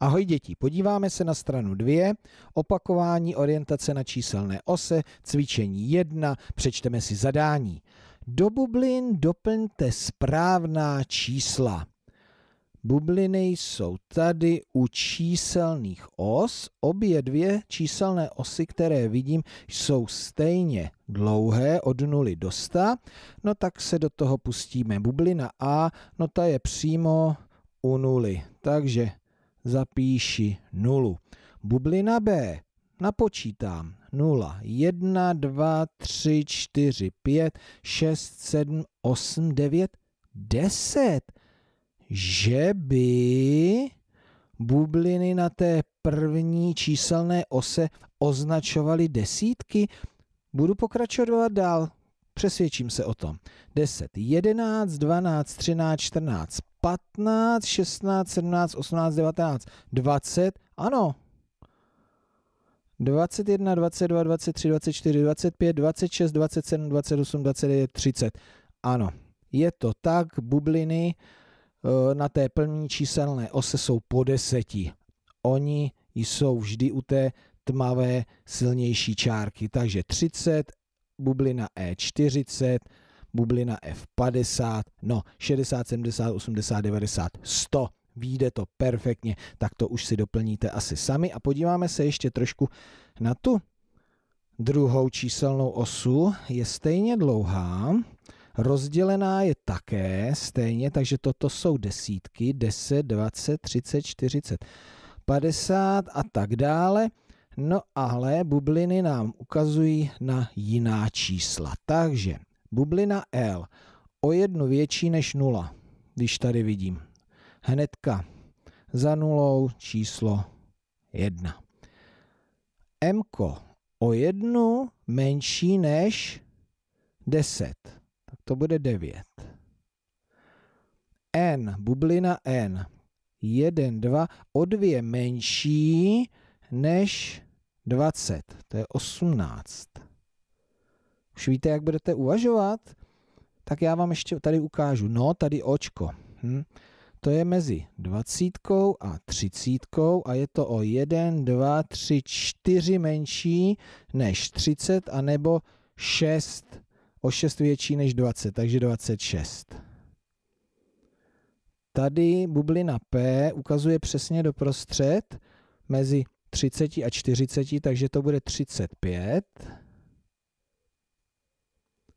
Ahoj děti, podíváme se na stranu 2, opakování orientace na číselné ose, cvičení 1, přečteme si zadání. Do bublin doplňte správná čísla. Bubliny jsou tady u číselných os. Obě dvě číselné osy, které vidím, jsou stejně dlouhé od 0 do 100. No tak se do toho pustíme. Bublina A, no ta je přímo u nuly. Takže zapíši 0. Bublina B napočítám 0, 1, 2, 3, 4, 5, 6, 7, 8, 9, 10. Že by bubliny na té první číselné ose označovaly desítky? Budu pokračovat dál. Přesvědčím se o tom. 10, 11, 12, 13, 14, 15, 16, 17, 18, 19, 20. Ano. 21, 22, 23, 24, 25, 26, 27, 28, 29, 30. Ano. Je to tak, bubliny eh, na té plní číselné ose jsou po deseti. Oni jsou vždy u té tmavé silnější čárky. Takže 30, bublina E40, bublina F50, no 60, 70, 80, 90, 100 Výjde to perfektně, tak to už si doplníte asi sami a podíváme se ještě trošku na tu druhou číselnou osu, je stejně dlouhá, rozdělená je také stejně, takže toto jsou desítky, 10, 20, 30, 40, 50 a tak dále. No ale bubliny nám ukazují na jiná čísla, takže Bublina L o jednu větší než nula, když tady vidím. Hnedka za nulou číslo jedna. M o jednu menší než 10. Tak to bude 9. N, bublina N, 1, 2, o 2 menší než 20. To je 18. Už víte, jak budete uvažovat? Tak já vám ještě tady ukážu. No, tady očko. Hm? To je mezi dvacítkou a třicítkou a je to o 1, 2, 3, 4 menší než 30 a nebo 6, o 6 větší než 20, takže 26. Tady bublina P ukazuje přesně doprostřed mezi 30 a 40, takže to bude 35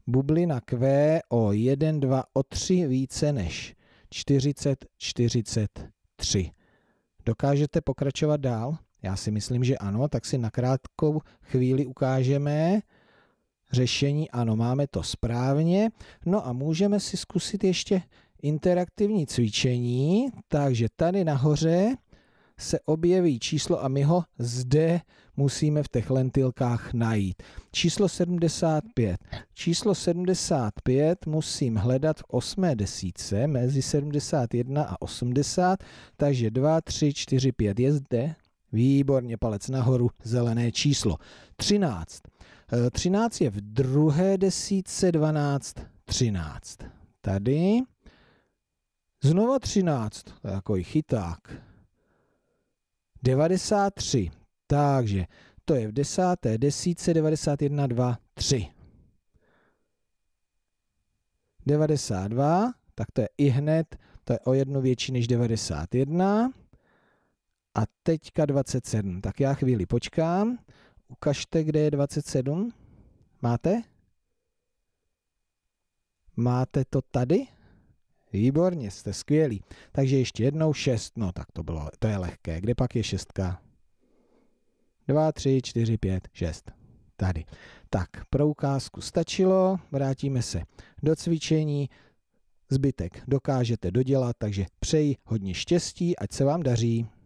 bublina Q o 1, 2, o 3 více než 40, 43. Dokážete pokračovat dál? Já si myslím, že ano, tak si na krátkou chvíli ukážeme řešení. Ano, máme to správně. No a můžeme si zkusit ještě interaktivní cvičení. Takže tady nahoře se objeví číslo a my ho zde musíme v těch lentilkách najít. Číslo 75. Číslo 75 musím hledat v osmé desíce mezi 71 a 80, takže 2, 3, 4, 5 je zde. Výborně, palec nahoru, zelené číslo. 13. 13 eh, je v druhé desíce, 12, 13. Tady. Znova 13, jako i chyták. 93. Takže to je v desáté desíce 91, 2, 3. 92, tak to je i hned, to je o jednu větší než 91. A teďka 27. Tak já chvíli počkám. Ukažte, kde je 27. Máte? Máte to tady? Výborně, jste skvělí. Takže ještě jednou šest, no tak to bylo, to je lehké. Kde pak je šestka? Dva, tři, čtyři, pět, šest. Tady. Tak, pro ukázku stačilo, vrátíme se do cvičení. Zbytek dokážete dodělat, takže přeji hodně štěstí, ať se vám daří.